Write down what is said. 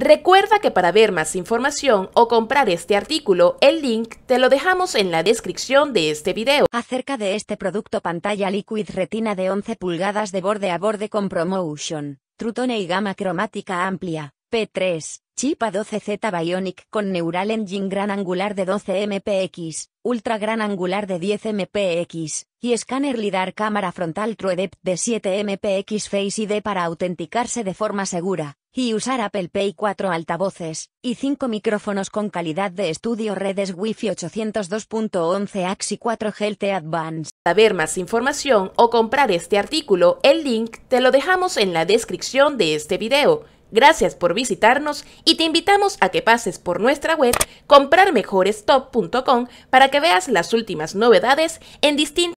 Recuerda que para ver más información o comprar este artículo, el link te lo dejamos en la descripción de este video. Acerca de este producto pantalla Liquid Retina de 11 pulgadas de borde a borde con ProMotion, Trutone y gama cromática amplia, P3, chip A12Z Bionic con Neural Engine gran angular de 12 MPX, ultra gran angular de 10 MPX, y escáner LIDAR cámara frontal TrueDepth de 7 MPX Face ID para autenticarse de forma segura y usar Apple Pay 4 altavoces, y 5 micrófonos con calidad de estudio redes Wi-Fi 802.11 AXI 4G LTE Advanced. Para ver más información o comprar este artículo, el link te lo dejamos en la descripción de este video. Gracias por visitarnos y te invitamos a que pases por nuestra web comprarmejorestop.com para que veas las últimas novedades en distintos